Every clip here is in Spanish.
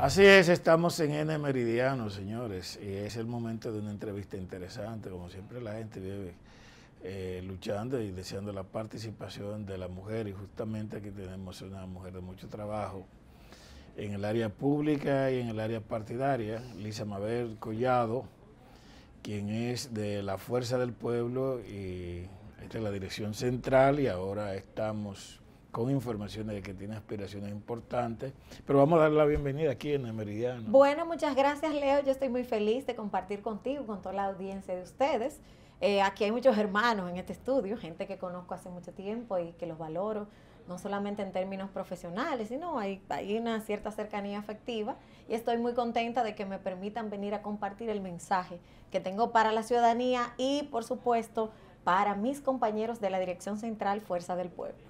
Así es, estamos en N Meridiano, señores, y es el momento de una entrevista interesante. Como siempre, la gente vive eh, luchando y deseando la participación de la mujer, y justamente aquí tenemos una mujer de mucho trabajo en el área pública y en el área partidaria, Lisa Mabel Collado, quien es de la Fuerza del Pueblo y esta es la dirección central y ahora estamos con informaciones de que tiene aspiraciones importantes. Pero vamos a darle la bienvenida aquí en el Meridiano. Bueno, muchas gracias, Leo. Yo estoy muy feliz de compartir contigo, con toda la audiencia de ustedes. Eh, aquí hay muchos hermanos en este estudio, gente que conozco hace mucho tiempo y que los valoro, no solamente en términos profesionales, sino hay, hay una cierta cercanía afectiva y estoy muy contenta de que me permitan venir a compartir el mensaje que tengo para la ciudadanía y, por supuesto, para mis compañeros de la Dirección Central Fuerza del Pueblo.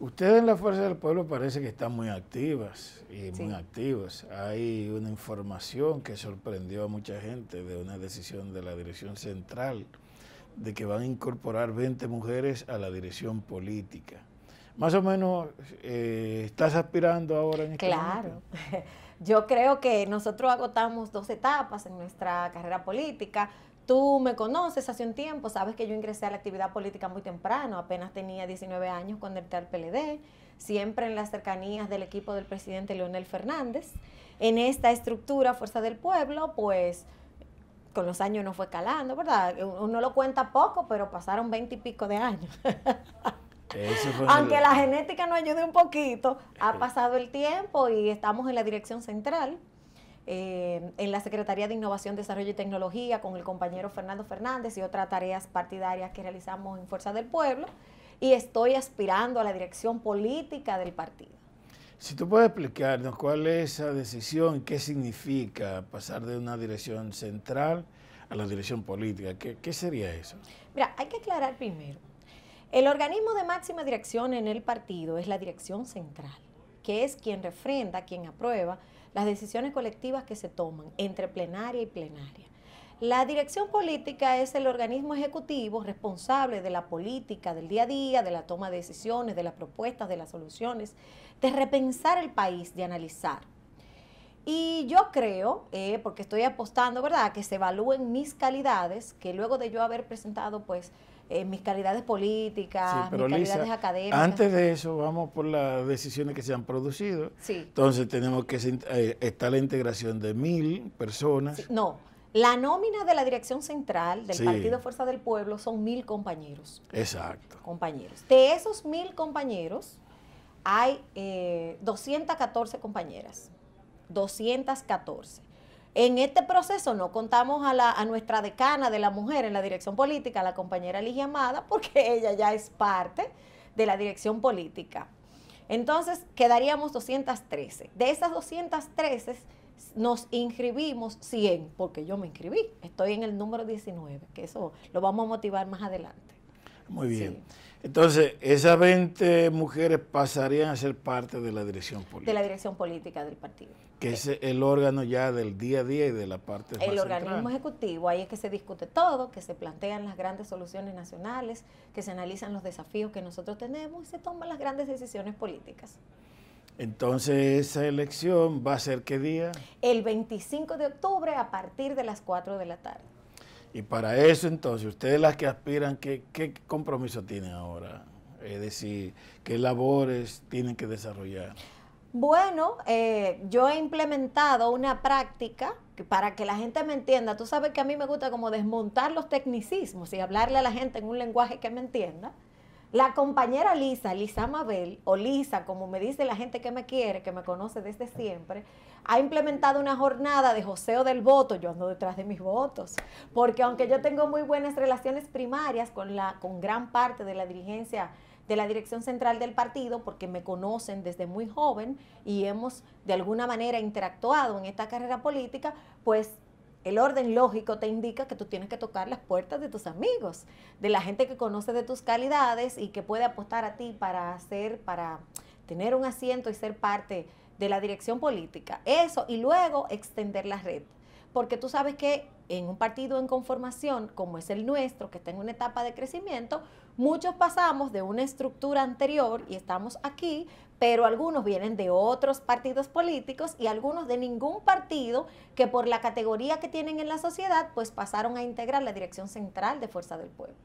Ustedes en la Fuerza del Pueblo parece que están muy activas y muy activas. Hay una información que sorprendió a mucha gente de una decisión de la Dirección Central de que van a incorporar 20 mujeres a la dirección política. Más o menos, eh, ¿estás aspirando ahora en este Claro. Yo creo que nosotros agotamos dos etapas en nuestra carrera política Tú me conoces hace un tiempo, sabes que yo ingresé a la actividad política muy temprano, apenas tenía 19 años cuando entré al PLD, siempre en las cercanías del equipo del presidente Leonel Fernández. En esta estructura, Fuerza del Pueblo, pues con los años no fue calando, ¿verdad? Uno lo cuenta poco, pero pasaron 20 y pico de años. Aunque la genética nos ayude un poquito, ha pasado el tiempo y estamos en la dirección central. Eh, en la Secretaría de Innovación, Desarrollo y Tecnología con el compañero Fernando Fernández y otras tareas partidarias que realizamos en Fuerza del Pueblo y estoy aspirando a la dirección política del partido. Si tú puedes explicarnos cuál es esa decisión, qué significa pasar de una dirección central a la dirección política, qué sería eso? Mira, hay que aclarar primero. El organismo de máxima dirección en el partido es la dirección central, que es quien refrenda, quien aprueba las decisiones colectivas que se toman entre plenaria y plenaria. La dirección política es el organismo ejecutivo responsable de la política del día a día, de la toma de decisiones, de las propuestas, de las soluciones, de repensar el país, de analizar. Y yo creo, eh, porque estoy apostando, ¿verdad?, que se evalúen mis calidades, que luego de yo haber presentado, pues, eh, mis calidades políticas, mis académicas. Antes de eso, vamos por las decisiones que se han producido. Sí. Entonces, tenemos que estar eh, está la integración de mil personas. no, la nómina de la dirección central del Partido Fuerza del Pueblo son mil compañeros. Exacto. Compañeros. De esos mil compañeros, hay eh, 214 compañeras. 214. En este proceso no contamos a, nuestra decana de la mujer en la dirección política, la compañera Ligia Amada, porque ella ya es parte de la dirección política. Entonces, quedaríamos 213. De esas 213, nos inscribimos 100, porque yo me inscribí. Estoy en el número 19, que eso lo vamos a motivar más adelante. Muy bien. Entonces, esas 20 mujeres pasarían a ser parte de la dirección política. De la dirección política del partido. Que es el órgano ya del día a día y de la parte... El organismo ejecutivo, ahí es que se discute todo, que se plantean las grandes soluciones nacionales, que se analizan los desafíos que nosotros tenemos y se toman las grandes decisiones políticas. Entonces, esa elección va a ser qué día? El 25 de octubre a partir de las 4 de la tarde. Y para eso entonces, ustedes las que aspiran, ¿qué, compromiso tienen ahora? Es decir, ¿qué labores tienen que desarrollar? Bueno, eh, yo he implementado una práctica que para que la gente me entienda. Tú sabes que a mí me gusta como desmontar los tecnicismos y hablarle a la gente en un lenguaje que me entienda. La compañera Lisa, Lisa Mabel, o Lisa, como me dice la gente que me quiere, que me conoce desde siempre, ha implementado una jornada de joseo del voto. Yo ando detrás de mis votos, porque aunque yo tengo muy buenas relaciones primarias con, la, con gran parte de la dirigencia de la dirección central del partido, porque me conocen desde muy joven y hemos de alguna manera interactuado en esta carrera política, pues el orden lógico te indica que tú tienes que tocar las puertas de tus amigos, de la gente que conoce de tus calidades y que puede apostar a ti para hacer, para tener un asiento y ser parte de la dirección política. Eso, y luego extender la red. Porque tú sabes que en un partido en conformación, como es el nuestro, que está en una etapa de crecimiento, Muchos pasamos de una estructura anterior y estamos aquí, pero algunos vienen de otros partidos políticos y algunos de ningún partido que por la categoría que tienen en la sociedad, pues pasaron a integrar la Dirección Central de Fuerza del Pueblo.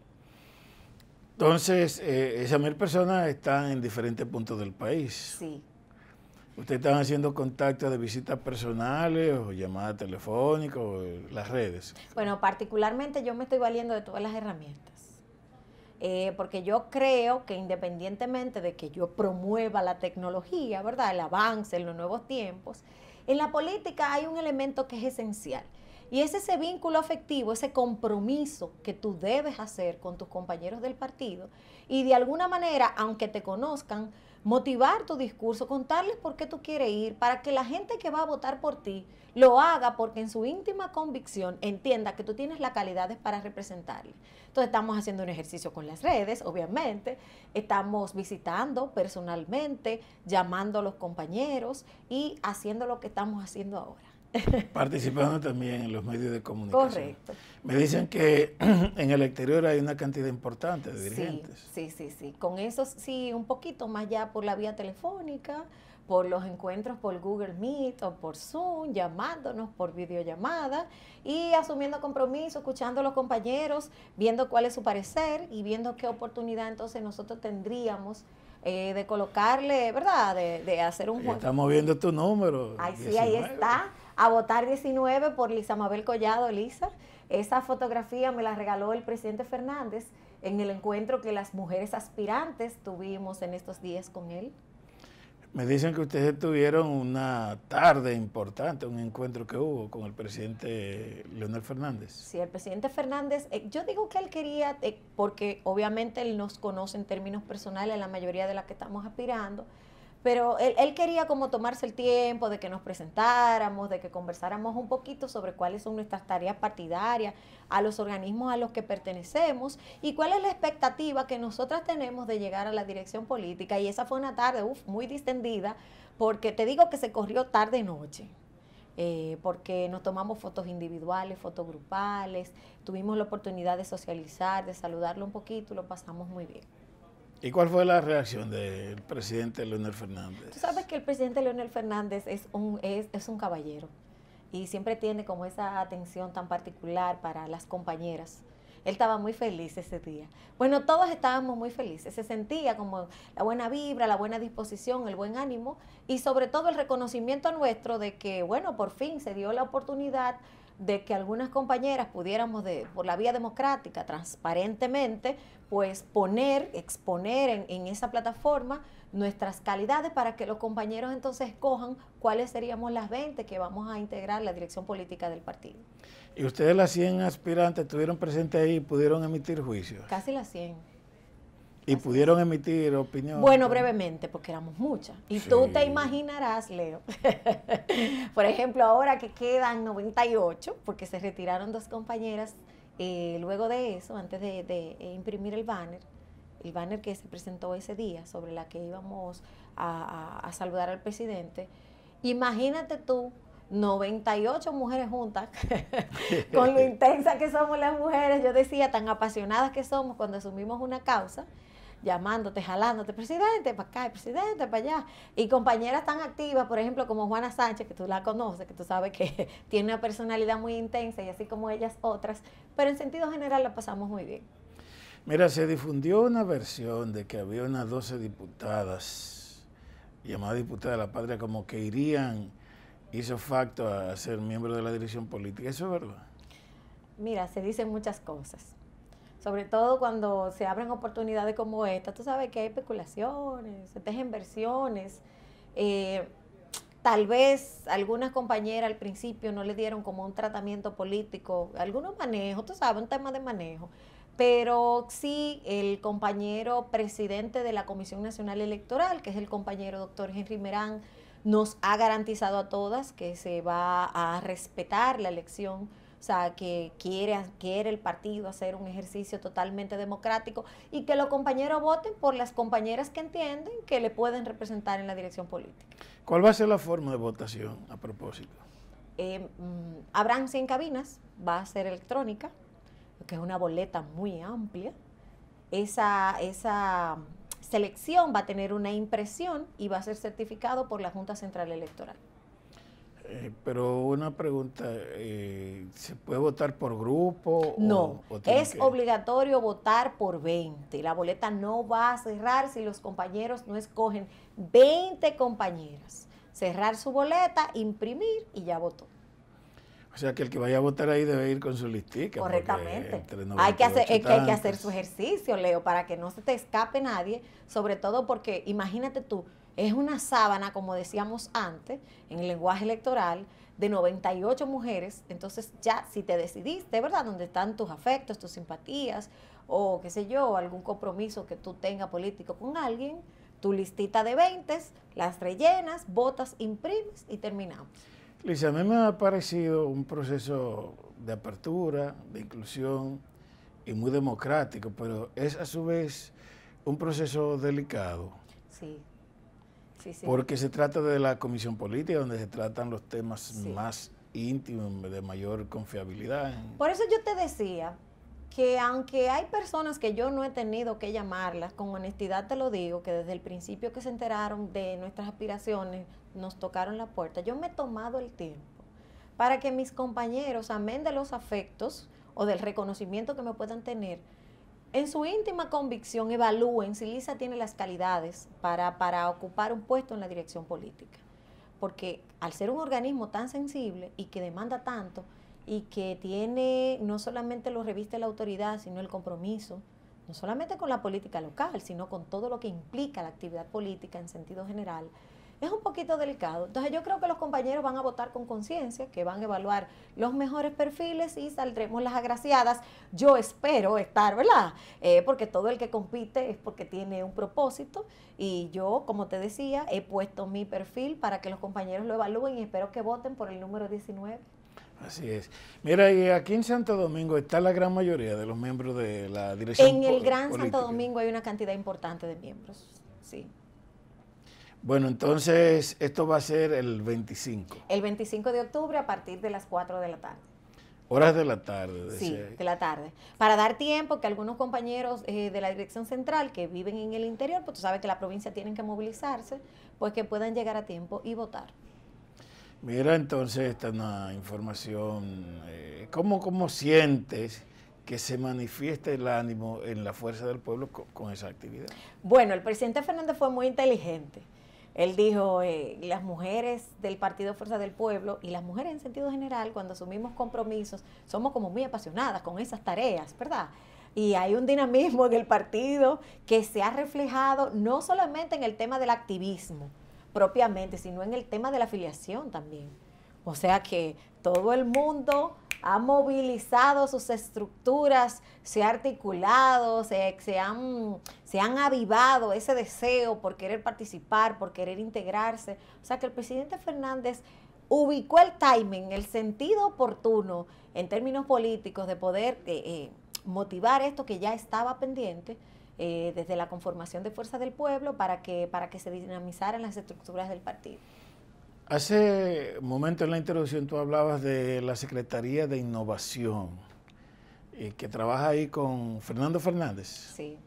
Entonces, eh, esas mil personas están en diferentes puntos del país. Sí. ¿Ustedes están haciendo contactos de visitas personales o llamadas telefónicas o las redes? Bueno, particularmente yo me estoy valiendo de todas las herramientas. Eh, porque yo creo que independientemente de que yo promueva la tecnología, ¿verdad? El avance en los nuevos tiempos, en la política hay un elemento que es esencial y es ese vínculo afectivo, ese compromiso que tú debes hacer con tus compañeros del partido y de alguna manera, aunque te conozcan, motivar tu discurso, contarles por qué tú quieres ir, para que la gente que va a votar por ti lo haga porque en su íntima convicción entienda que tú tienes las calidades para representarle. Entonces estamos haciendo un ejercicio con las redes, obviamente, estamos visitando personalmente, llamando a los compañeros y haciendo lo que estamos haciendo ahora. participando también en los medios de comunicación. Correcto. Me dicen que en el exterior hay una cantidad importante de dirigentes. Sí, sí, sí. Con eso sí, un poquito más ya por la vía telefónica, por los encuentros por Google Meet o por Zoom, llamándonos por videollamada y asumiendo compromiso, escuchando a los compañeros, viendo cuál es su parecer y viendo qué oportunidad entonces nosotros tendríamos eh, de colocarle, ¿verdad? De, de hacer un juego. Estamos viendo tu número. Ahí sí, ahí está a votar 19 por Lisa Mabel Collado, Lisa. Esa fotografía me la regaló el presidente Fernández en el encuentro que las mujeres aspirantes tuvimos en estos días con él. Me dicen que ustedes tuvieron una tarde importante, un encuentro que hubo con el presidente Leonel Fernández. Sí, el presidente Fernández, eh, yo digo que él quería, eh, porque obviamente él nos conoce en términos personales, la mayoría de las que estamos aspirando, pero él, quería como tomarse el tiempo de que nos presentáramos, de que conversáramos un poquito sobre cuáles son nuestras tareas partidarias, a los organismos a los que pertenecemos y cuál es la expectativa que nosotras tenemos de llegar a la dirección política. Y esa fue una tarde muy distendida, porque te digo que se corrió tarde-noche. Eh, porque nos tomamos fotos individuales, fotos grupales, tuvimos la oportunidad de socializar, de saludarlo un poquito y lo pasamos muy bien. ¿Y cuál fue la reacción del presidente Leonel Fernández? Tú sabes que el presidente Leonel Fernández es un, es, un caballero y siempre tiene como esa atención tan particular para las compañeras. Él estaba muy feliz ese día. Bueno, todos estábamos muy felices. Se sentía como la buena vibra, la buena disposición, el buen ánimo y sobre todo el reconocimiento nuestro de que, bueno, por fin se dio la oportunidad de que algunas compañeras pudiéramos, de, por la vía democrática, transparentemente, pues poner, exponer en, en esa plataforma nuestras calidades para que los compañeros entonces escojan cuáles seríamos las 20 que vamos a integrar la dirección política del partido. ¿Y ustedes las 100 aspirantes estuvieron presentes ahí y pudieron emitir juicios? Casi las 100. Y pudieron emitir opinión. Bueno, brevemente, porque éramos muchas. Y tú te imaginarás, Leo. Por ejemplo, ahora que quedan 98, porque se retiraron dos compañeras, eh, luego de eso, antes de, eh, imprimir el banner, el banner que se presentó ese día sobre la que íbamos a saludar al presidente, imagínate tú 98 mujeres juntas, con lo intensas que somos las mujeres, yo decía, tan apasionadas que somos cuando asumimos una causa, llamándote, jalándote, presidente, para acá, presidente, para allá. Y compañeras tan activas, por ejemplo, como Juana Sánchez, que tú la conoces, que tú sabes que tiene una personalidad muy intensa y así como ellas otras, pero en sentido general la pasamos muy bien. Mira, se difundió una versión de que había unas 12 diputadas, llamadas diputadas de la patria, como que irían, hizo facto a ser miembro de la dirección política. ¿Eso es verdad? Mira, se dicen muchas cosas sobre todo cuando se abren oportunidades como esta, tú sabes que hay especulaciones, se inversiones. Eh, tal vez algunas compañeras al principio no le dieron como un tratamiento político, algunos manejos, tú sabes, un tema de manejo. Pero sí, el compañero presidente de la Comisión Nacional Electoral, que es el compañero doctor Henry Merán, nos ha garantizado a todas que se va a respetar la elección o sea, que quiere, el partido hacer un ejercicio totalmente democrático y que los compañeros voten por las compañeras que entienden que le pueden representar en la dirección política. ¿Cuál va a ser la forma de votación a propósito? Eh, mm, habrán 100 cabinas, va a ser electrónica, que es una boleta muy amplia. Esa, esa selección va a tener una impresión y va a ser certificado por la Junta Central Electoral. Eh, pero una pregunta, eh, ¿se puede votar por grupo? No, es obligatorio votar por 20. La boleta no va a cerrar si los compañeros no escogen 20 compañeros. Cerrar su boleta, imprimir y ya votó. O sea que el que vaya a votar ahí debe ir con su listica. Correctamente. Hay que, hacer, hay que hacer su ejercicio, Leo, para que no se te escape nadie, sobre todo porque imagínate tú, es una sábana, como decíamos antes, en el lenguaje electoral, de 98 mujeres. Entonces ya si te decidiste, ¿verdad? dónde están tus afectos, tus simpatías o qué sé yo, algún compromiso que tú tengas político con alguien, tu listita de 20, las rellenas, votas, imprimes y terminamos. Lisa, a mí me ha parecido un proceso de apertura, de inclusión y muy democrático, pero es a su vez un proceso delicado. Sí. Porque se trata de la comisión política, donde se tratan los temas más íntimos, de mayor confiabilidad. Por eso yo te decía que aunque hay personas que yo no he tenido que llamarlas, con honestidad te lo digo, que desde el principio que se enteraron de nuestras aspiraciones, nos tocaron la puerta, yo me he tomado el tiempo para que mis compañeros, amén de los afectos o del reconocimiento que me puedan tener, en su íntima convicción evalúen si Lisa tiene las calidades para, para ocupar un puesto en la dirección política. Porque al ser un organismo tan sensible y que demanda tanto y que tiene no solamente lo reviste la autoridad, sino el compromiso, no solamente con la política local, sino con todo lo que implica la actividad política en sentido general, es un poquito delicado. Entonces yo creo que los compañeros van a votar con conciencia, que van a evaluar los mejores perfiles y saldremos las agraciadas. Yo espero estar, ¿verdad? Eh, porque todo el que compite es porque tiene un propósito y yo, como te decía, he puesto mi perfil para que los compañeros lo evalúen y espero que voten por el número 19. Así es. Mira, y aquí en Santo Domingo está la gran mayoría de los miembros de la dirección. En el Gran Santo Domingo hay una cantidad importante de miembros, sí. Bueno, entonces esto va a ser el 25. El 25 de octubre a partir de las 4 de la tarde. Horas de la tarde. De sí, de la tarde. Para dar tiempo que algunos compañeros eh, de la Dirección Central que viven en el interior, pues tú sabes que la provincia tienen que movilizarse, pues que puedan llegar a tiempo y votar. Mira, entonces esta es una información. Eh, ¿cómo, ¿Cómo sientes? que se manifiesta el ánimo en la fuerza del pueblo con, esa actividad. Bueno, el presidente Fernández fue muy inteligente. Él dijo, eh, las mujeres del Partido Fuerza del Pueblo y las mujeres en sentido general, cuando asumimos compromisos, somos como muy apasionadas con esas tareas, ¿verdad? Y hay un dinamismo en el partido que se ha reflejado no solamente en el tema del activismo propiamente, sino en el tema de la afiliación también. O sea que todo el mundo ha movilizado sus estructuras, se ha articulado, se, han, avivado ese deseo por querer participar, por querer integrarse. O sea que el presidente Fernández ubicó el timing, el sentido oportuno en términos políticos de poder eh, eh, motivar esto que ya estaba pendiente. Eh, desde la conformación de fuerza del pueblo para que, para que se dinamizaran las estructuras del partido. Hace momento en la introducción tú hablabas de la Secretaría de Innovación, eh, que trabaja ahí con Fernando Fernández. Sí.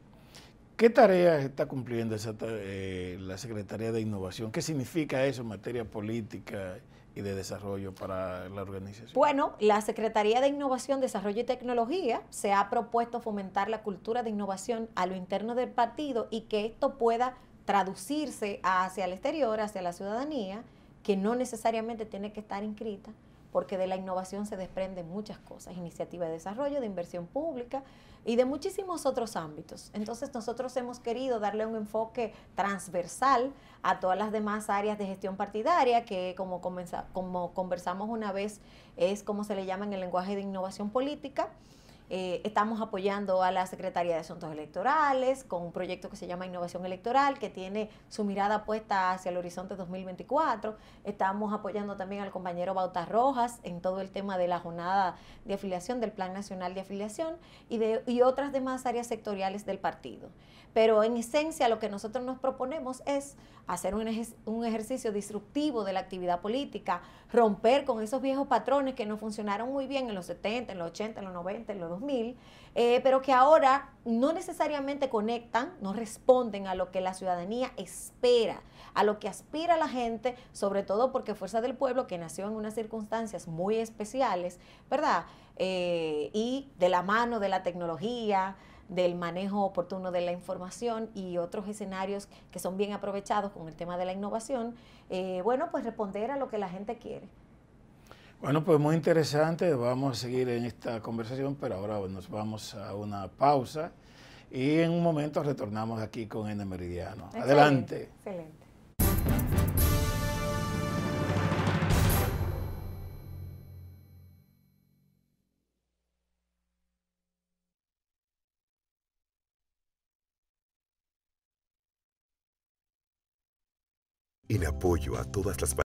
¿Qué tareas está cumpliendo esa, eh, la Secretaría de Innovación? ¿Qué significa eso en materia política y de desarrollo para la organización? Bueno, la Secretaría de Innovación, Desarrollo y Tecnología se ha propuesto fomentar la cultura de innovación a lo interno del partido y que esto pueda traducirse hacia el exterior, hacia la ciudadanía que no necesariamente tiene que estar inscrita, porque de la innovación se desprenden muchas cosas, iniciativa de desarrollo, de inversión pública y de muchísimos otros ámbitos. Entonces nosotros hemos querido darle un enfoque transversal a todas las demás áreas de gestión partidaria, que como, como conversamos una vez es como se le llama en el lenguaje de innovación política. Eh, estamos apoyando a la Secretaría de Asuntos Electorales con un proyecto que se llama Innovación Electoral, que tiene su mirada puesta hacia el horizonte 2024. Estamos apoyando también al compañero Bautas Rojas en todo el tema de la jornada de afiliación, del Plan Nacional de Afiliación y, de, y otras demás áreas sectoriales del partido. Pero en esencia lo que nosotros nos proponemos es hacer un, un ejercicio disruptivo de la actividad política, romper con esos viejos patrones que no funcionaron muy bien en los 70, en los 80, en los 90, en los eh, pero que ahora no necesariamente conectan, no responden a lo que la ciudadanía espera, a lo que aspira la gente, sobre todo porque Fuerza del Pueblo, que nació en unas circunstancias muy especiales, ¿verdad? Eh, y de la mano de la tecnología, del manejo oportuno de la información y otros escenarios que son bien aprovechados con el tema de la innovación, eh, bueno, pues responder a lo que la gente quiere. Bueno, pues muy interesante, vamos a seguir en esta conversación, pero ahora nos vamos a una pausa y en un momento retornamos aquí con N Meridiano. Adelante. Excelente. En apoyo a todas las